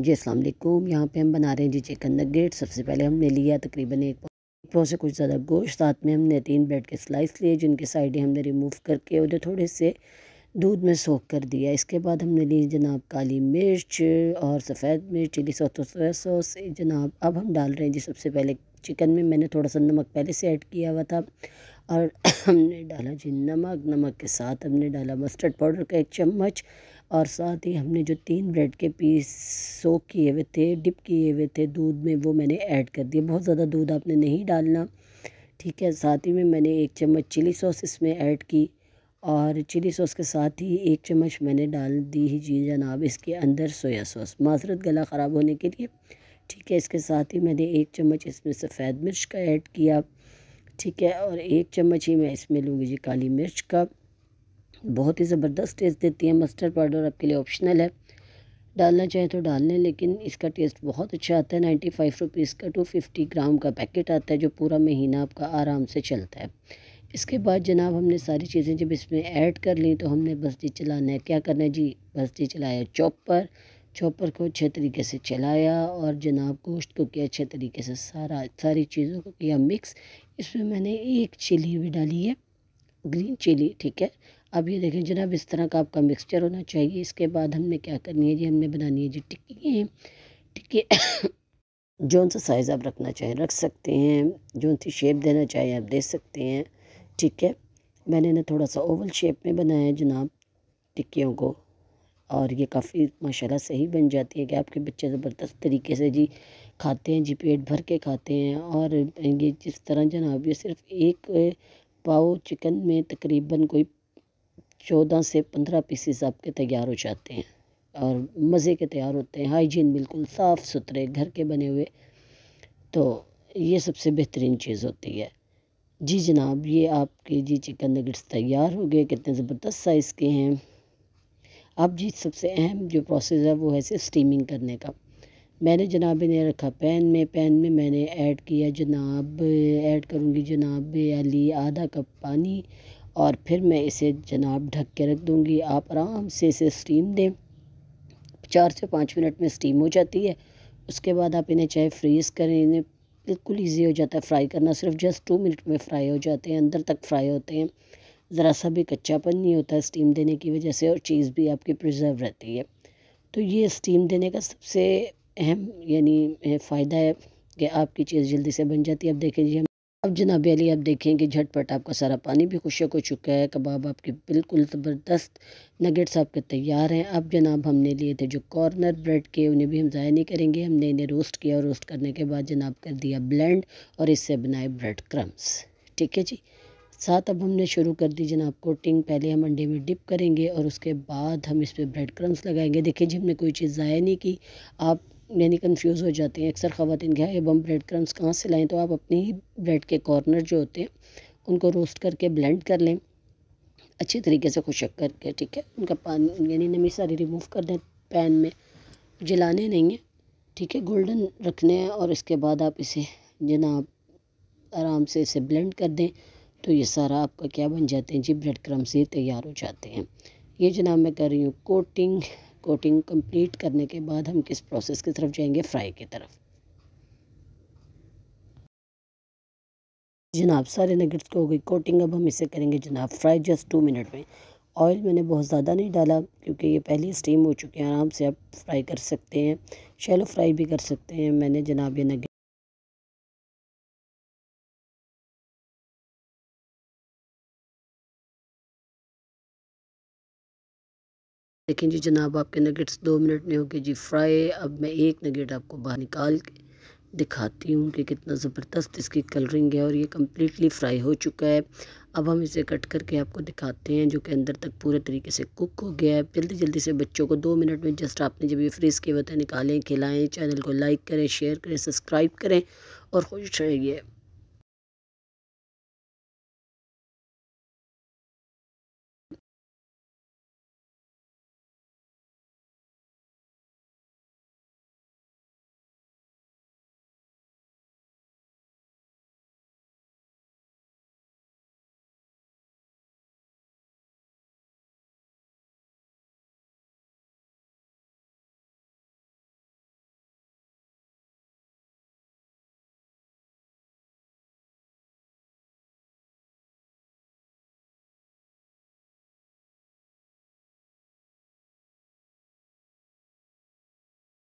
जी अस्सलाम वालेकुम यहाँ पे हम बना रहे हैं जी चिकन नगेट सबसे पहले हमने लिया तकरीबन एक पाव से कुछ ज़्यादा गोश्त साथ में हमने तीन ब्रेड के स्लाइस लिए जिनके साइडें हमने रिमूव करके उन्हें थोड़े से दूध में सोख कर दिया इसके बाद हमने ली जनाब काली मिर्च और सफ़ेद मिर्च चिली सोतो सोया सॉस जनाब अब हम डाल रहे हैं जी सबसे पहले चिकन में मैंने थोड़ा सा नमक पहले से ऐड किया हुआ था और हमने डाला जी नमक नमक के साथ हमने डाला मस्टर्ड पाउडर का एक चम्मच और साथ ही हमने जो तीन ब्रेड के पीस सोक किए हुए थे डिप किए हुए थे दूध में वो मैंने ऐड कर दिए बहुत ज़्यादा दूध आपने नहीं डालना ठीक है साथ ही में मैंने एक चम्मच चिली सॉस इसमें ऐड की और चिली सॉस के साथ ही एक चम्मच मैंने डाल दी ही जी जनाब इसके अंदर सोया सॉस माजरत गला ख़राब होने के लिए ठीक है इसके साथ ही मैंने एक चम्मच इसमें सफ़ेद मिर्च का ऐड किया ठीक है और एक चम्मच ही मैं इसमें लूँगी जी काली मिर्च का बहुत ही ज़बरदस्त टेस्ट देती है मस्टर्ड पाउडर आपके लिए ऑप्शनल है डालना चाहे तो डाल लें लेकिन इसका टेस्ट बहुत अच्छा आता है नाइन्टी फाइव रुपीज़ का टू फिफ्टी ग्राम का पैकेट आता है जो पूरा महीना आपका आराम से चलता है इसके बाद जनाब हमने सारी चीज़ें जब इसमें ऐड कर ली तो हमने बस जी चलाना है क्या करना है जी बस जी चलाया चॉपर चॉपर को अच्छे तरीके से चलाया और जनाब गोश्त को किया अच्छे तरीके से सारा सारी चीज़ों को किया मिक्स इसमें मैंने एक चिली भी डाली है ग्रीन चिली ठीक है अब ये देखें जनाब इस तरह का आपका मिक्सचर होना चाहिए इसके बाद हमने क्या करनी है जी हमने बनानी है जी टिक्की हैं टिक्की जौन सा साइज़ आप रखना चाहें रख सकते हैं जौन सी शेप देना चाहें आप दे सकते हैं ठीक है मैंने ना थोड़ा सा ओवल शेप में बनाया है जनाब टिक्कियों को और ये काफ़ी माशाल्लाह सही बन जाती है कि आपके बच्चे ज़बरदस्त तरीके से जी खाते हैं जी पेट भर के खाते हैं और ये जिस तरह जनाब ये सिर्फ एक पाव चिकन में तकरीबन कोई चौदह से पंद्रह पीसीस आपके तैयार हो जाते हैं और मज़े के तैयार होते हैं हाइजीन बिल्कुल साफ़ सुथरे घर के बने हुए तो ये सबसे बेहतरीन चीज़ होती है जी जनाब ये आपके जी चिकन नगेट्स तैयार हो गए कितने ज़बरदस्त साइज़ के हैं अब जी सबसे अहम जो प्रोसेस है वो है से स्टीमिंग करने का मैंने जनाब इन्हें रखा पैन में पैन में मैंने ऐड किया जनाब ऐड करूँगी जनाब अली आधा कप पानी और फिर मैं इसे जनाब ढक के रख दूँगी आप आराम से इसे स्टीम दें चार से पाँच मिनट में स्टीम हो जाती है उसके बाद आप इन्हें चाहे फ्रीज़ करें इन्हें बिल्कुल ईजी हो जाता है फ्राई करना सिर्फ जस्ट टू मिनट में फ्राई हो जाते हैं अंदर तक फ्राई होते हैं ज़रा सा भी कच्चापन नहीं होता स्टीम देने की वजह से और चीज़ भी आपकी प्रिजर्व रहती है तो ये स्टीम देने का सबसे अहम यानी फ़ायदा है कि आपकी चीज़ जल्दी से बन जाती है अब देखें जी अब जनाब अली आप देखेंगे झटपट आपका सारा पानी भी खुशक हो चुका है कबाब आपके बिल्कुल ज़बरदस्त नगेट्स आपके तैयार हैं अब जनाब हमने लिए थे जो कॉर्नर ब्रेड के उन्हें भी हम ज़ाया नहीं करेंगे हमने इन्हें रोस्ट किया और रोस्ट करने के बाद जनाब कर दिया ब्लेंड और इससे बनाए ब्रेड क्रम्स ठीक है जी साथ अब हमने शुरू कर दी जनाब कोटिंग पहले हम अंडे में डिप करेंगे और उसके बाद हम इस पर ब्रेड क्रम्स लगाएंगे देखिए जी हमने कोई चीज़ ज़ाया नहीं की आप यानी कंफ्यूज हो जाते हैं अक्सर ख़वान क्या है ब्रेड क्रम्स कहाँ से लाएँ तो आप अपने ही ब्रेड के कॉर्नर जो होते हैं उनको रोस्ट करके ब्लेंड कर लें अच्छे तरीके से खुशक करके ठीक है उनका पानी यानी नमी सारी रिमूव कर दें पैन में जलाने नहीं है ठीक है गोल्डन रखने हैं और इसके बाद आप इसे जनाब आराम से इसे ब्लेंड कर दें तो ये सारा आपका क्या बन जाते हैं जी ब्रेड क्रम्स ये तैयार हो जाते हैं ये जनाब मैं कर रही हूँ कोटिंग कोटिंग कंप्लीट करने के बाद हम किस प्रोसेस की तरफ जाएंगे फ्राई की तरफ जनाब सारे नगेट्स को हो गई कोटिंग अब हम इसे करेंगे जनाब फ्राई जस्ट टू मिनट में ऑयल मैंने बहुत ज़्यादा नहीं डाला क्योंकि ये पहले स्टीम हो चुके हैं आराम से आप फ्राई कर सकते हैं शेलो फ्राई भी कर सकते हैं मैंने जनाब ये नगेट देखें जी जनाब आपके नगेट्स दो मिनट में हो गए जी फ्राई अब मैं एक नगेट आपको बाहर निकाल के दिखाती हूँ कि कितना ज़बरदस्त इसकी कलरिंग है और ये कम्प्लीटली फ्राई हो चुका है अब हम इसे कट करके आपको दिखाते हैं जो कि अंदर तक पूरे तरीके से कुक हो गया है जल्दी जल्दी से बच्चों को दो मिनट में जस्ट आपने जब ये फ्रीज़ किए हुए निकालें खिलाएँ चैनल को लाइक करें शेयर करें सब्सक्राइब करें और खुश रहिए